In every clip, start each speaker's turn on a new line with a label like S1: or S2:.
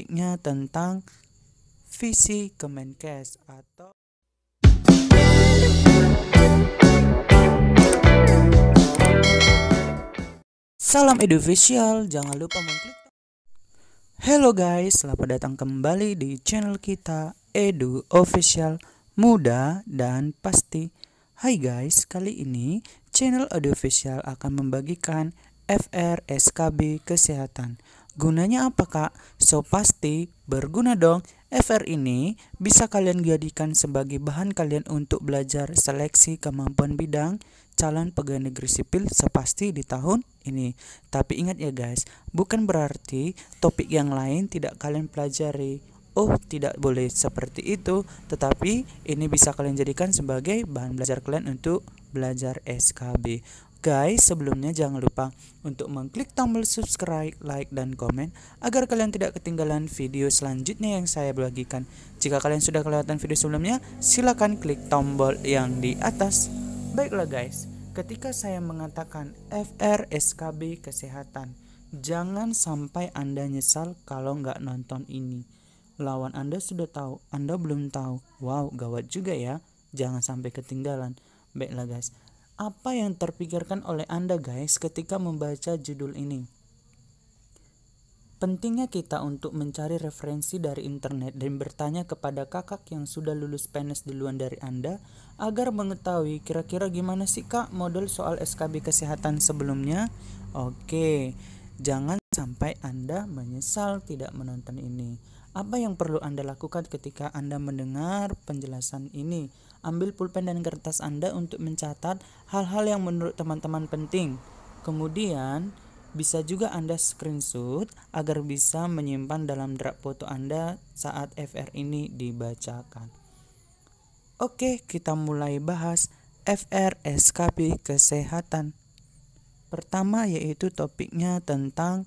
S1: topiknya tentang visi Kemenkes atau Salam Edufisial, jangan lupa mengklik Hello guys, selamat datang kembali di channel kita Edu Official Muda dan Pasti. Hai guys, kali ini channel Edu Official akan membagikan FR SKB Kesehatan Gunanya apa kak? So pasti berguna dong. FR ini bisa kalian jadikan sebagai bahan kalian untuk belajar seleksi kemampuan bidang calon pegawai negeri sipil sepasti di tahun ini. Tapi ingat ya guys, bukan berarti topik yang lain tidak kalian pelajari. Oh, tidak boleh seperti itu, tetapi ini bisa kalian jadikan sebagai bahan belajar kalian untuk belajar SKB. Guys, sebelumnya jangan lupa untuk mengklik tombol subscribe, like, dan komen agar kalian tidak ketinggalan video selanjutnya yang saya bagikan. Jika kalian sudah kelewatan video sebelumnya, silakan klik tombol yang di atas. Baiklah guys, ketika saya mengatakan frskb Kesehatan, jangan sampai Anda nyesal kalau nggak nonton ini. Lawan Anda sudah tahu, Anda belum tahu. Wow, gawat juga ya. Jangan sampai ketinggalan. Baiklah guys, apa yang terpikirkan oleh Anda guys ketika membaca judul ini? Pentingnya kita untuk mencari referensi dari internet dan bertanya kepada kakak yang sudah lulus PNS duluan dari Anda agar mengetahui kira-kira gimana sih kak model soal SKB kesehatan sebelumnya. Oke, jangan sampai Anda menyesal tidak menonton ini. Apa yang perlu Anda lakukan ketika Anda mendengar penjelasan ini? Ambil pulpen dan kertas Anda untuk mencatat hal-hal yang menurut teman-teman penting. Kemudian, bisa juga Anda screenshot agar bisa menyimpan dalam draft foto Anda saat FR ini dibacakan. Oke, kita mulai bahas FR SKP kesehatan. Pertama yaitu topiknya tentang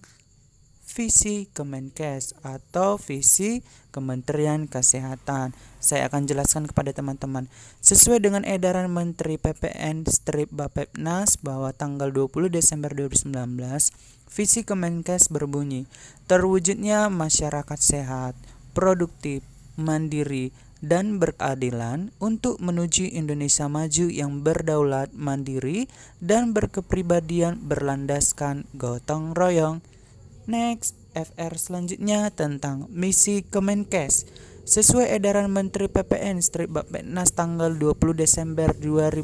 S1: visi Kemenkes atau visi Kementerian Kesehatan. Saya akan jelaskan kepada teman-teman. Sesuai dengan edaran Menteri PPN strip Bapepnas bahwa tanggal 20 Desember 2019, visi Kemenkes berbunyi, terwujudnya masyarakat sehat, produktif, mandiri, dan berkeadilan untuk menuju Indonesia maju yang berdaulat mandiri dan berkepribadian berlandaskan gotong royong. Next, FR selanjutnya tentang misi Kemenkes. Sesuai edaran Menteri PPN Strip Bapenas tanggal 20 Desember 2019,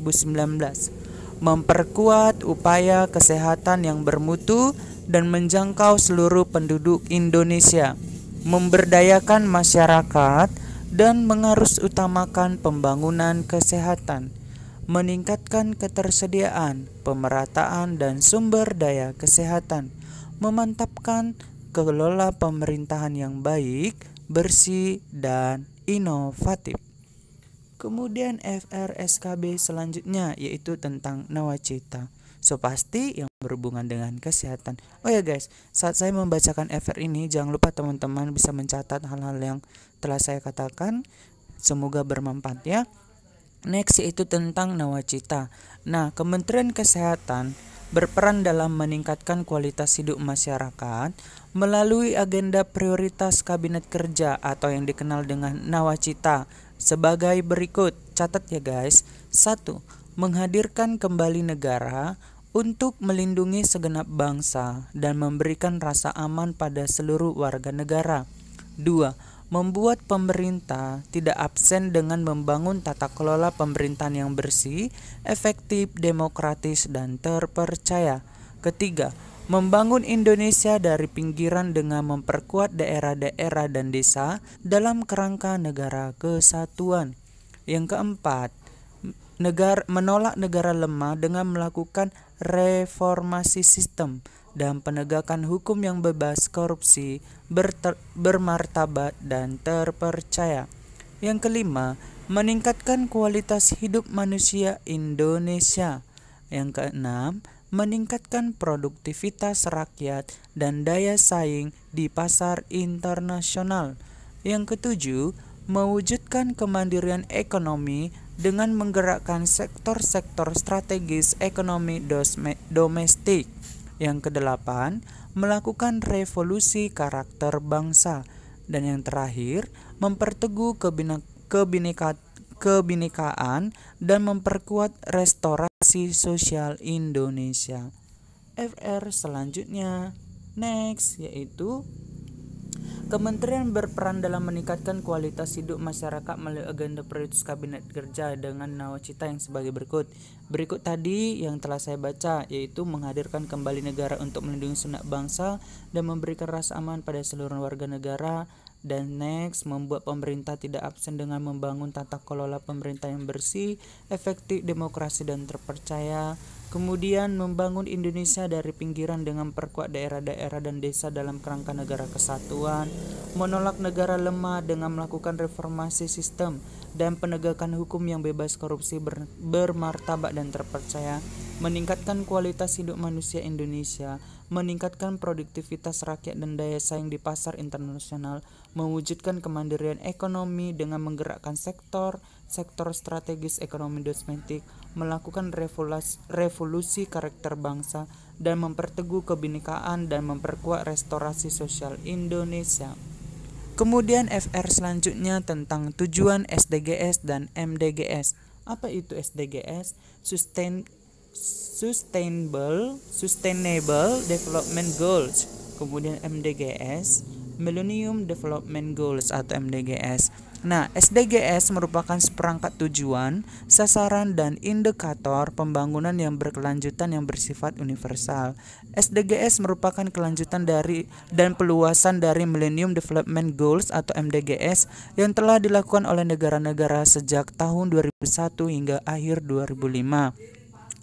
S1: memperkuat upaya kesehatan yang bermutu dan menjangkau seluruh penduduk Indonesia, memberdayakan masyarakat dan mengarus utamakan pembangunan kesehatan, meningkatkan ketersediaan, pemerataan dan sumber daya kesehatan memantapkan kelola pemerintahan yang baik, bersih, dan inovatif. Kemudian FRSKB selanjutnya yaitu tentang nawacita. So pasti yang berhubungan dengan kesehatan. Oh ya guys, saat saya membacakan FR ini jangan lupa teman-teman bisa mencatat hal-hal yang telah saya katakan. Semoga bermanfaat ya. Next yaitu tentang nawacita. Nah, Kementerian Kesehatan berperan dalam meningkatkan kualitas hidup masyarakat melalui agenda prioritas Kabinet Kerja atau yang dikenal dengan Nawacita sebagai berikut. Catat ya guys. 1. Menghadirkan kembali negara untuk melindungi segenap bangsa dan memberikan rasa aman pada seluruh warga negara. 2 membuat pemerintah tidak absen dengan membangun tata kelola pemerintahan yang bersih, efektif, demokratis, dan terpercaya. Ketiga, membangun Indonesia dari pinggiran dengan memperkuat daerah-daerah dan desa dalam kerangka negara kesatuan. Yang keempat, negara, menolak negara lemah dengan melakukan reformasi sistem dan penegakan hukum yang bebas korupsi, bermartabat, dan terpercaya. Yang kelima, meningkatkan kualitas hidup manusia Indonesia. Yang keenam, meningkatkan produktivitas rakyat dan daya saing di pasar internasional. Yang ketujuh, mewujudkan kemandirian ekonomi dengan menggerakkan sektor-sektor strategis ekonomi domestik. Yang kedelapan, melakukan revolusi karakter bangsa. Dan yang terakhir, memperteguh kebine kebineka kebinekaan dan memperkuat restorasi sosial Indonesia. FR selanjutnya next yaitu Kementerian berperan dalam meningkatkan kualitas hidup masyarakat melalui agenda prioritas Kabinet Kerja dengan nawacita yang sebagai berikut. Berikut tadi yang telah saya baca, yaitu menghadirkan kembali negara untuk melindungi sunat bangsa dan memberikan rasa aman pada seluruh warga negara, dan next, membuat pemerintah tidak absen dengan membangun tata kelola pemerintah yang bersih, efektif, demokrasi, dan terpercaya. Kemudian, membangun Indonesia dari pinggiran dengan perkuat daerah-daerah dan desa dalam kerangka negara kesatuan, menolak negara lemah dengan melakukan reformasi sistem dan penegakan hukum yang bebas korupsi ber bermartabat dan terpercaya meningkatkan kualitas hidup manusia Indonesia, meningkatkan produktivitas rakyat dan daya saing di pasar internasional, mewujudkan kemandirian ekonomi dengan menggerakkan sektor, sektor strategis ekonomi domestik, melakukan revolusi, revolusi karakter bangsa, dan memperteguh kebinekaan dan memperkuat restorasi sosial Indonesia. Kemudian FR selanjutnya tentang tujuan SDGs dan MDGs. Apa itu SDGs? Sustain Sustainable Sustainable Development Goals, kemudian MDGs, Millennium Development Goals atau MDGs. Nah, SDGs merupakan seperangkat tujuan, sasaran dan indikator pembangunan yang berkelanjutan yang bersifat universal. SDGs merupakan kelanjutan dari dan peluasan dari Millennium Development Goals atau MDGs yang telah dilakukan oleh negara-negara sejak tahun 2001 hingga akhir 2005.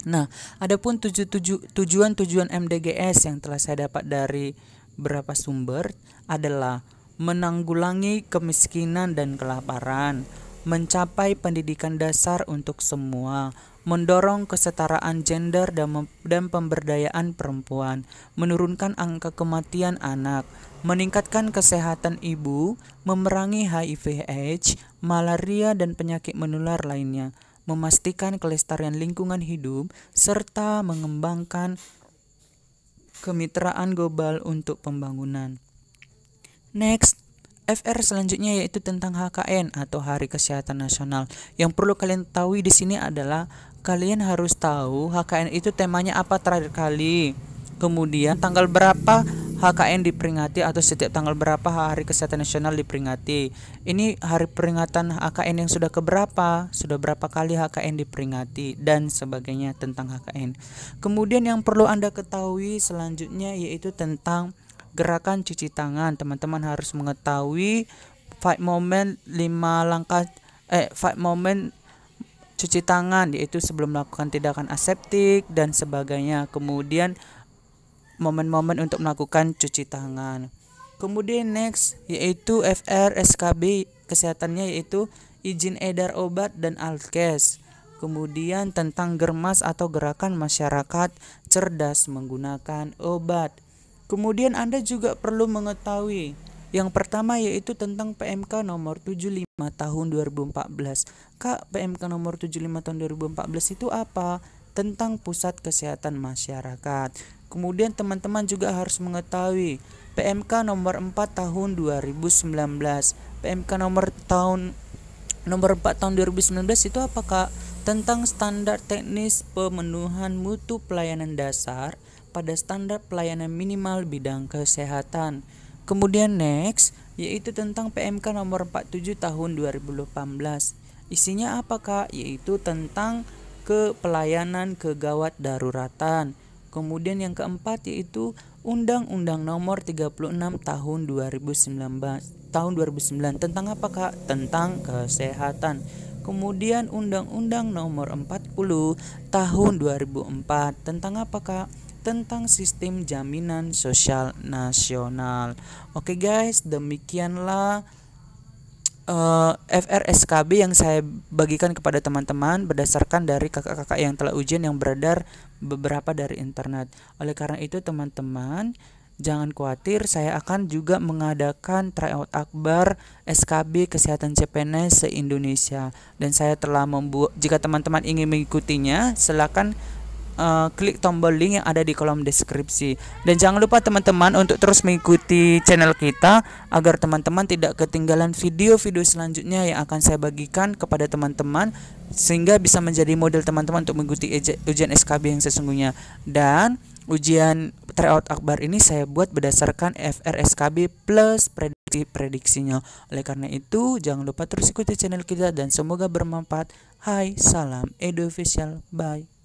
S1: Nah, adapun tuju, tujuan-tujuan MDGS yang telah saya dapat dari beberapa sumber adalah menanggulangi kemiskinan dan kelaparan, mencapai pendidikan dasar untuk semua, mendorong kesetaraan gender dan, dan pemberdayaan perempuan, menurunkan angka kematian anak, meningkatkan kesehatan ibu, memerangi HIV/AIDS, malaria dan penyakit menular lainnya memastikan kelestarian lingkungan hidup, serta mengembangkan kemitraan global untuk pembangunan. Next, FR selanjutnya yaitu tentang HKN atau Hari Kesehatan Nasional. Yang perlu kalian tahu di sini adalah kalian harus tahu HKN itu temanya apa terakhir kali. Kemudian tanggal berapa HKN diperingati atau setiap tanggal berapa Hari Kesehatan Nasional diperingati. Ini hari peringatan HKN yang sudah keberapa, sudah berapa kali HKN diperingati dan sebagainya tentang HKN. Kemudian yang perlu Anda ketahui selanjutnya yaitu tentang gerakan cuci tangan. Teman-teman harus mengetahui five moment 5 langkah eh five moment cuci tangan yaitu sebelum melakukan tindakan aseptik dan sebagainya. Kemudian momen-momen untuk melakukan cuci tangan. Kemudian next yaitu FR SKB kesehatannya yaitu izin edar obat dan alkes. Kemudian tentang germas atau gerakan masyarakat cerdas menggunakan obat. Kemudian Anda juga perlu mengetahui yang pertama yaitu tentang PMK nomor 75 tahun 2014. Kak, PMK nomor 75 tahun 2014 itu apa? Tentang Pusat Kesehatan Masyarakat. Kemudian teman-teman juga harus mengetahui PMK nomor 4 tahun 2019. PMK nomor tahun nomor 4 tahun 2019 itu apakah tentang standar teknis pemenuhan mutu pelayanan dasar pada standar pelayanan minimal bidang kesehatan. Kemudian next yaitu tentang PMK nomor 47 tahun 2018. Isinya apakah? Yaitu tentang kepelayanan kegawat daruratan. Kemudian yang keempat yaitu Undang-Undang Nomor 36 Tahun 2019 tahun 2009 tentang apa Kak? Tentang kesehatan. Kemudian Undang-Undang Nomor 40 Tahun 2004 tentang apa Kak? tentang sistem jaminan sosial nasional. Oke guys, demikianlah Eh, FRSKB yang saya bagikan kepada teman-teman berdasarkan dari kakak-kakak yang telah ujian yang beredar beberapa dari internet. Oleh karena itu teman-teman jangan khawatir saya akan juga mengadakan tryout akbar SKB Kesehatan CPNS se-Indonesia dan saya telah membuat jika teman-teman ingin mengikutinya silakan uh, klik tombol link yang ada di kolom deskripsi. Dan jangan lupa teman-teman untuk terus mengikuti channel kita agar teman-teman tidak ketinggalan video-video selanjutnya yang akan saya bagikan kepada teman-teman sehingga bisa menjadi model teman-teman untuk mengikuti ujian SKB yang sesungguhnya. Dan ujian tryout akbar ini saya buat berdasarkan FRSKB plus prediksi-prediksinya. Oleh karena itu, jangan lupa terus ikuti channel kita dan semoga bermanfaat. Hai, salam Edu Official. Bye.